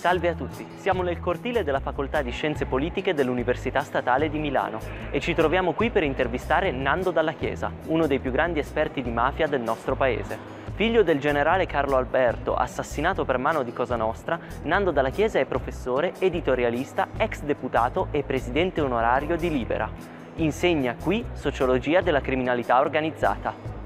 Salve a tutti, siamo nel cortile della Facoltà di Scienze Politiche dell'Università Statale di Milano e ci troviamo qui per intervistare Nando Dalla Chiesa, uno dei più grandi esperti di mafia del nostro paese. Figlio del generale Carlo Alberto, assassinato per mano di Cosa Nostra, Nando Dalla Chiesa è professore, editorialista, ex deputato e presidente onorario di Libera. Insegna qui sociologia della criminalità organizzata.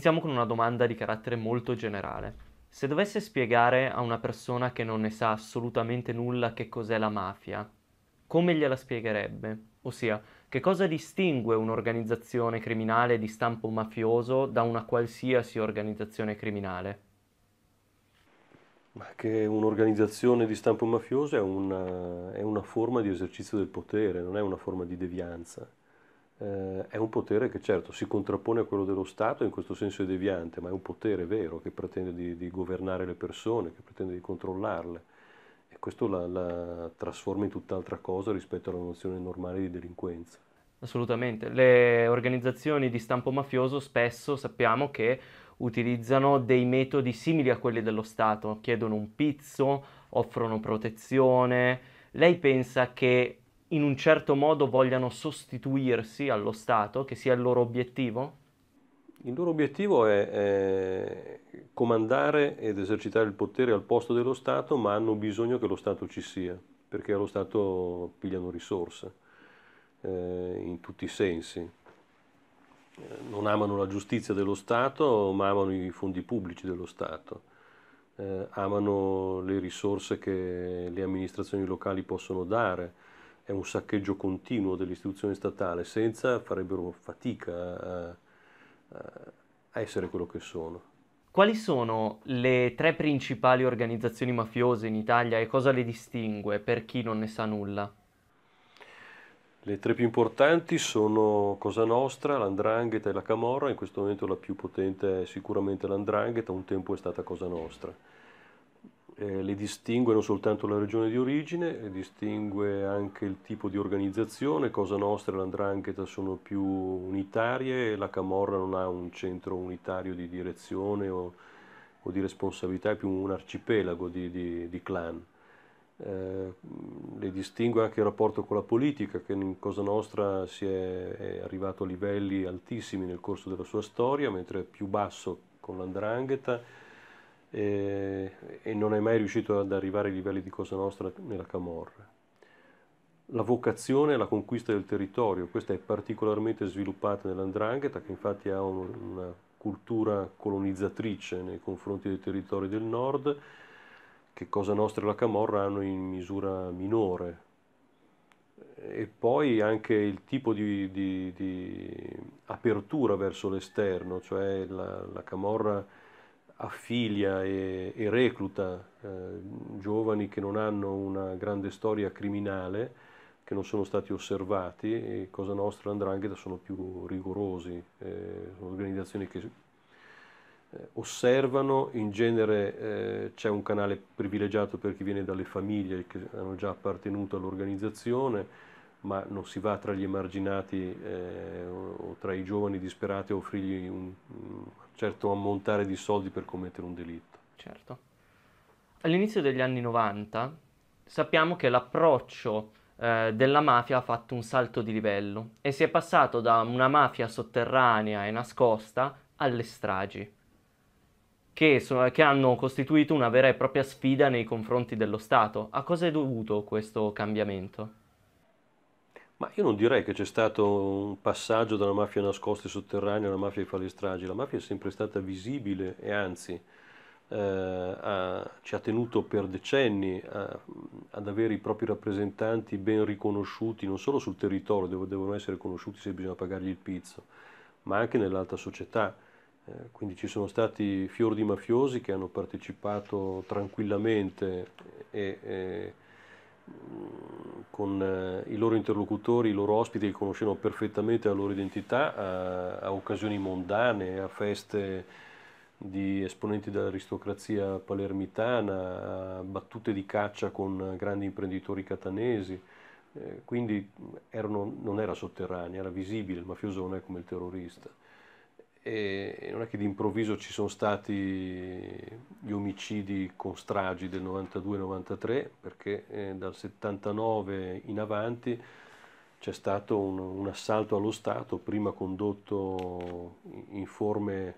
Iniziamo con una domanda di carattere molto generale. Se dovesse spiegare a una persona che non ne sa assolutamente nulla che cos'è la mafia, come gliela spiegherebbe? Ossia, che cosa distingue un'organizzazione criminale di stampo mafioso da una qualsiasi organizzazione criminale? Ma che un'organizzazione di stampo mafioso è una, è una forma di esercizio del potere, non è una forma di devianza eh, è un potere che certo si contrappone a quello dello Stato, in questo senso è deviante, ma è un potere vero che pretende di, di governare le persone, che pretende di controllarle. E questo la, la trasforma in tutt'altra cosa rispetto alla nozione normale di delinquenza. Assolutamente. Le organizzazioni di stampo mafioso spesso sappiamo che utilizzano dei metodi simili a quelli dello Stato, chiedono un pizzo, offrono protezione. Lei pensa che in un certo modo vogliano sostituirsi allo Stato, che sia il loro obiettivo? Il loro obiettivo è, è comandare ed esercitare il potere al posto dello Stato, ma hanno bisogno che lo Stato ci sia, perché allo Stato pigliano risorse eh, in tutti i sensi. Eh, non amano la giustizia dello Stato, ma amano i fondi pubblici dello Stato. Eh, amano le risorse che le amministrazioni locali possono dare è un saccheggio continuo dell'istituzione statale, senza farebbero fatica a, eh, eh, a essere quello che sono. Quali sono le tre principali organizzazioni mafiose in Italia e cosa le distingue per chi non ne sa nulla? Le tre più importanti sono Cosa Nostra, l'Andrangheta e la Camorra, in questo momento la più potente è sicuramente l'Andrangheta, un tempo è stata Cosa Nostra eh, le distingue non soltanto la regione di origine, distingue anche il tipo di organizzazione, Cosa Nostra e l'Andrangheta sono più unitarie, la Camorra non ha un centro unitario di direzione o, o di responsabilità, è più un arcipelago di, di, di clan. Eh, le distingue anche il rapporto con la politica, che in Cosa Nostra si è, è arrivato a livelli altissimi nel corso della sua storia, mentre è più basso con l'Andrangheta e, eh, e non è mai riuscito ad arrivare ai livelli di Cosa Nostra nella Camorra. La vocazione è la conquista del territorio, questa è particolarmente sviluppata nell'Andrangheta che infatti ha un, una cultura colonizzatrice nei confronti dei territori del nord che Cosa Nostra e la Camorra hanno in misura minore. E poi anche il tipo di, di, di apertura verso l'esterno, cioè la, la Camorra affilia e, e recluta eh, giovani che non hanno una grande storia criminale, che non sono stati osservati e Cosa Nostra e Andrangheta sono più rigorosi, eh, sono organizzazioni che eh, osservano, in genere eh, c'è un canale privilegiato per chi viene dalle famiglie che hanno già appartenuto all'organizzazione, ma non si va tra gli emarginati eh, o tra i giovani disperati a offrirgli un, certo ammontare di soldi per commettere un delitto. Certo. All'inizio degli anni 90 sappiamo che l'approccio eh, della mafia ha fatto un salto di livello e si è passato da una mafia sotterranea e nascosta alle stragi, che, so- che hanno costituito una vera e propria sfida nei confronti dello Stato. A cosa è dovuto questo cambiamento? Ma io non direi che c'è stato un passaggio dalla mafia nascosta e sotterranea alla mafia che fa le stragi, la mafia è sempre stata visibile e anzi eh, ha, ci ha tenuto per decenni a, eh, ad avere i propri rappresentanti ben riconosciuti, non solo sul territorio dove devono essere conosciuti se bisogna pagargli il pizzo, ma anche nell'alta società. Eh, quindi ci sono stati fior di mafiosi che hanno partecipato tranquillamente e, e Mm, con eh, i loro interlocutori, i loro ospiti che conoscevano perfettamente la loro identità, a, eh, a occasioni mondane, a feste di esponenti dell'aristocrazia palermitana, a battute di caccia con grandi imprenditori catanesi, eh, quindi erano, non era sotterranea, era visibile il mafioso non è come il terrorista e non è che d'improvviso ci sono stati gli omicidi con stragi del 92-93 perché eh, dal 79 in avanti c'è stato un, un, assalto allo Stato prima condotto in, forme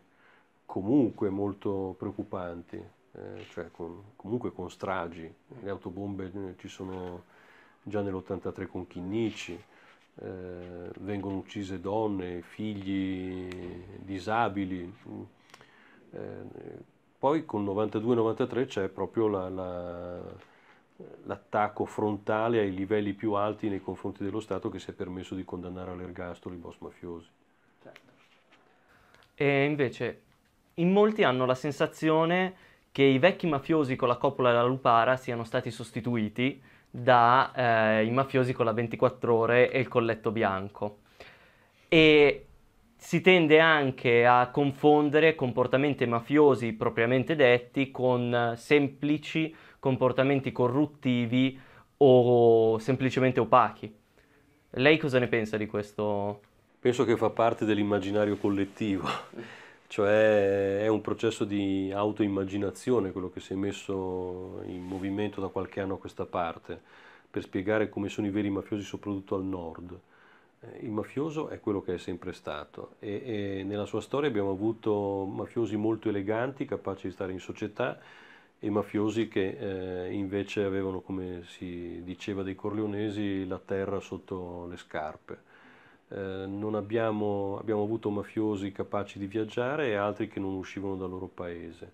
comunque molto preoccupanti, eh, cioè con, comunque con stragi, le autobombe eh, ci sono già nell'83 con Chinnici, eh, vengono uccise donne, figli, disabili. Eh, poi con 92-93 c'è proprio la, la, l'attacco frontale ai livelli più alti nei confronti dello Stato che si è permesso di condannare all'ergastolo i boss mafiosi. Certo. E invece, in molti hanno la sensazione che i vecchi mafiosi con la coppola e la lupara siano stati sostituiti da eh, i mafiosi con la 24 ore e il colletto bianco. E si tende anche a confondere comportamenti mafiosi propriamente detti con semplici comportamenti corruttivi o semplicemente opachi. Lei cosa ne pensa di questo? Penso che fa parte dell'immaginario collettivo. cioè è un processo di autoimmaginazione quello che si è messo in movimento da qualche anno a questa parte per spiegare come sono i veri mafiosi soprattutto al nord. Eh, il mafioso è quello che è sempre stato e, e nella sua storia abbiamo avuto mafiosi molto eleganti, capaci di stare in società e mafiosi che eh, invece avevano, come si diceva dei corleonesi, la terra sotto le scarpe eh, non abbiamo, abbiamo, avuto mafiosi capaci di viaggiare e altri che non uscivano dal loro paese.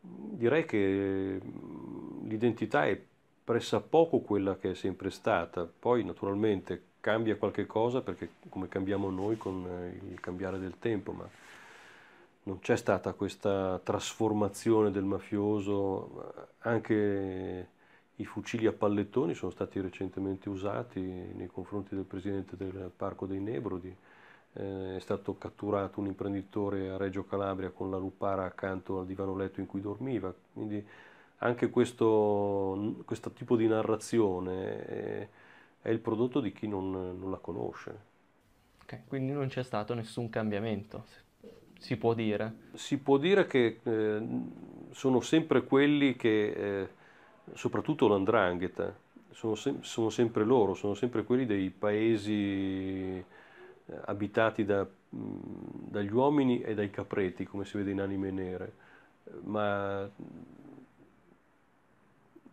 Direi che mm, l'identità è pressappoco quella che è sempre stata, poi naturalmente cambia qualche cosa perché come cambiamo noi con eh, il cambiare del tempo, ma non c'è stata questa trasformazione del mafioso anche i fucili a pallettoni sono stati recentemente usati nei confronti del presidente del Parco dei Nebrodi, eh, è stato catturato un imprenditore a Reggio Calabria con la lupara accanto al divano letto in cui dormiva, quindi anche questo, questo tipo di narrazione è, è, il prodotto di chi non, non la conosce. Okay, quindi non c'è stato nessun cambiamento, si può dire? Si può dire che eh, sono sempre quelli che... Eh, soprattutto l'andrangheta, sono, se- sono, sempre loro, sono sempre quelli dei paesi eh, abitati da, dagli uomini e dai capreti, come si vede in anime nere, ma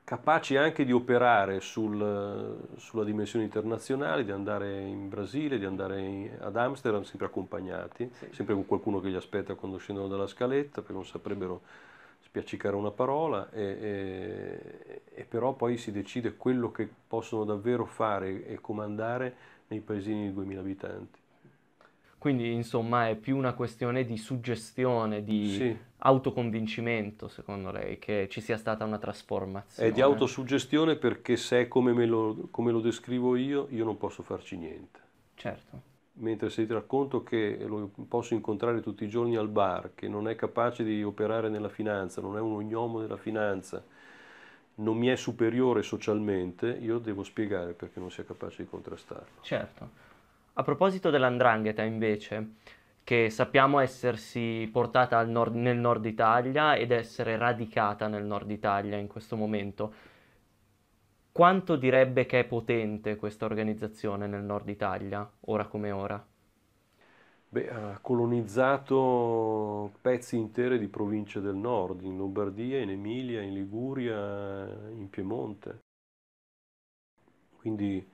capaci anche di operare sul, sulla dimensione internazionale, di andare in Brasile, di andare in, ad Amsterdam, sempre accompagnati, sì. sempre con qualcuno che li aspetta quando scendono dalla scaletta, perché non saprebbero spiaccicare una parola, e, e, e, però poi si decide quello che possono davvero fare e comandare nei paesini di 2000 abitanti. Quindi insomma è più una questione di suggestione, di sì. autoconvincimento secondo lei, che ci sia stata una trasformazione. È di autosuggestione perché se è come, lo, come lo descrivo io, io non posso farci niente. Certo mentre se ti racconto che lo posso incontrare tutti i giorni al bar, che non è capace di operare nella finanza, non è un ognomo della finanza, non mi è superiore socialmente, io devo spiegare perché non sia capace di contrastarlo. Certo. A proposito dell'andrangheta invece, che sappiamo essersi portata nord, nel nord Italia ed essere radicata nel nord Italia in questo momento, quanto direbbe che è potente questa organizzazione nel nord Italia, ora come ora? Beh, ha colonizzato pezzi intere di province del nord, in Lombardia, in Emilia, in Liguria, in Piemonte. Quindi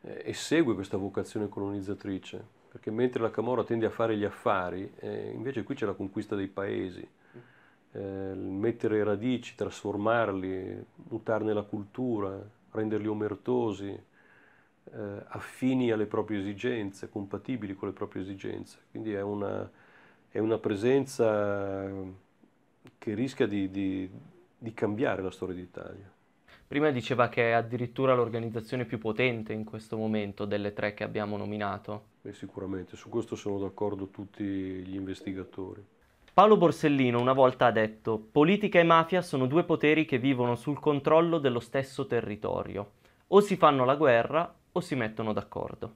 eh, esegue questa vocazione colonizzatrice, perché mentre la Camorra tende a fare gli affari, eh, invece qui c'è la conquista dei paesi mm. eh, mettere radici, trasformarli, mutarne la cultura, renderli omertosi, eh, affini alle proprie esigenze, compatibili con le proprie esigenze. Quindi è una, è una presenza che rischia di, di, di cambiare la storia d'Italia. Prima diceva che è addirittura l'organizzazione più potente in questo momento delle tre che abbiamo nominato. Beh, sicuramente, su questo sono d'accordo tutti gli investigatori. Paolo Borsellino una volta ha detto politica e mafia sono due poteri che vivono sul controllo dello stesso territorio. O si fanno la guerra o si mettono d'accordo.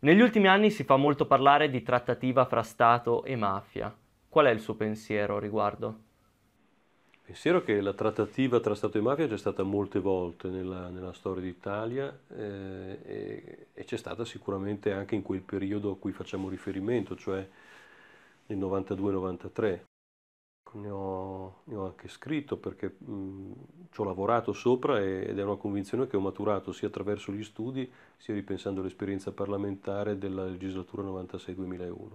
Negli ultimi anni si fa molto parlare di trattativa fra Stato e mafia. Qual è il suo pensiero riguardo? Pensiero che la trattativa tra Stato e mafia c'è stata molte volte nella, nella storia d'Italia eh, e, e c'è stata sicuramente anche in quel periodo a cui facciamo riferimento, cioè nel 92-93. Ne ho, ne ho, anche scritto perché ci ho lavorato sopra e, ed è una convinzione che ho maturato sia attraverso gli studi sia ripensando l'esperienza parlamentare della legislatura 96-2001.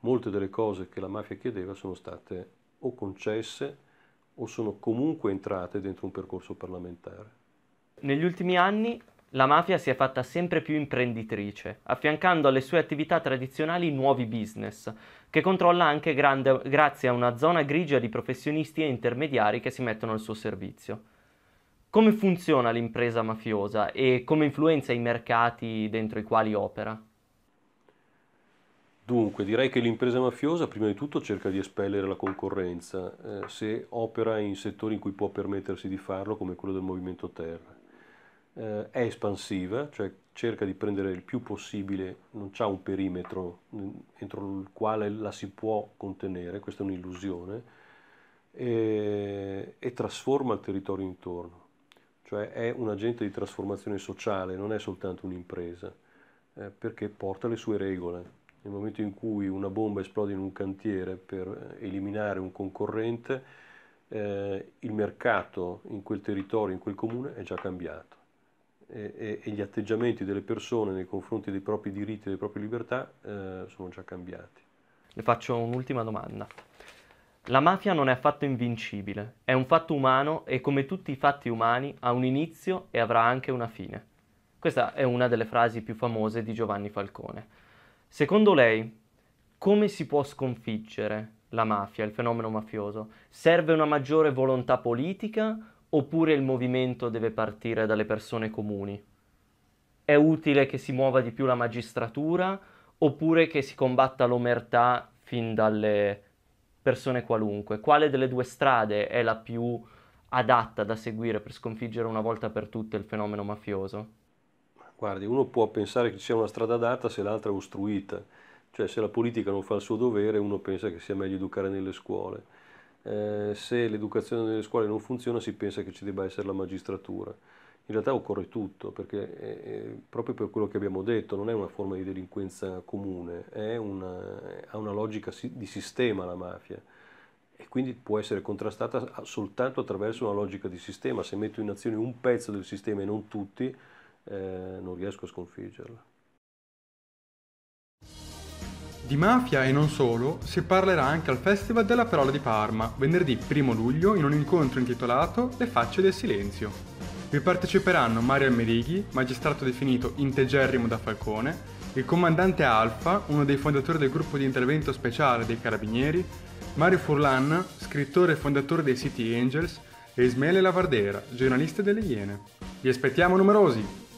Molte delle cose che la mafia chiedeva sono state o concesse o sono comunque entrate dentro un percorso parlamentare. Negli ultimi anni la mafia si è fatta sempre più imprenditrice, affiancando alle sue attività tradizionali nuovi business, che controlla anche grande, grazie a una zona grigia di professionisti e intermediari che si mettono al suo servizio. Come funziona l'impresa mafiosa e come influenza i mercati dentro i quali opera? Dunque, direi che l'impresa mafiosa prima di tutto cerca di espellere la concorrenza, eh, se opera in settori in cui può permettersi di farlo, come quello del movimento terra eh, è espansiva, cioè cerca di prendere il più possibile, non c'è un perimetro entro il quale la si può contenere, questa è un'illusione, e, e trasforma il territorio intorno, cioè è un agente di trasformazione sociale, non è soltanto un'impresa, eh, perché porta le sue regole. Nel momento in cui una bomba esplode in un cantiere per eh, eliminare un concorrente, eh, il mercato in quel territorio, in quel comune è già cambiato e, e, gli atteggiamenti delle persone nei confronti dei propri diritti e delle proprie libertà eh, sono già cambiati. Le faccio un'ultima domanda. La mafia non è affatto invincibile, è un fatto umano e come tutti i fatti umani ha un inizio e avrà anche una fine. Questa è una delle frasi più famose di Giovanni Falcone. Secondo lei, come si può sconfiggere la mafia, il fenomeno mafioso? Serve una maggiore volontà politica oppure il movimento deve partire dalle persone comuni? È utile che si muova di più la magistratura oppure che si combatta l'omertà fin dalle persone qualunque? Quale delle due strade è la più adatta da seguire per sconfiggere una volta per tutte il fenomeno mafioso? Guardi, uno può pensare che sia una strada adatta se l'altra è ostruita, cioè se la politica non fa il suo dovere uno pensa che sia meglio educare nelle scuole. Eh, se l'educazione nelle scuole non funziona si pensa che ci debba essere la magistratura. In realtà occorre tutto, perché è, proprio per quello che abbiamo detto non è una forma di delinquenza comune, una, ha una logica di sistema la mafia e quindi può essere contrastata soltanto attraverso una logica di sistema. Se metto in azione un pezzo del sistema e non tutti, eh, non riesco a sconfiggerla. Di mafia e non solo si parlerà anche al Festival della Parola di Parma, venerdì 1 luglio, in un incontro intitolato Le facce del silenzio. Vi parteciperanno Mario Almerighi, magistrato definito integerrimo da Falcone, il comandante Alfa, uno dei fondatori del gruppo di intervento speciale dei Carabinieri, Mario Furlan, scrittore e fondatore dei City Angels, e Ismele Lavardera, giornalista delle Iene. Vi aspettiamo numerosi!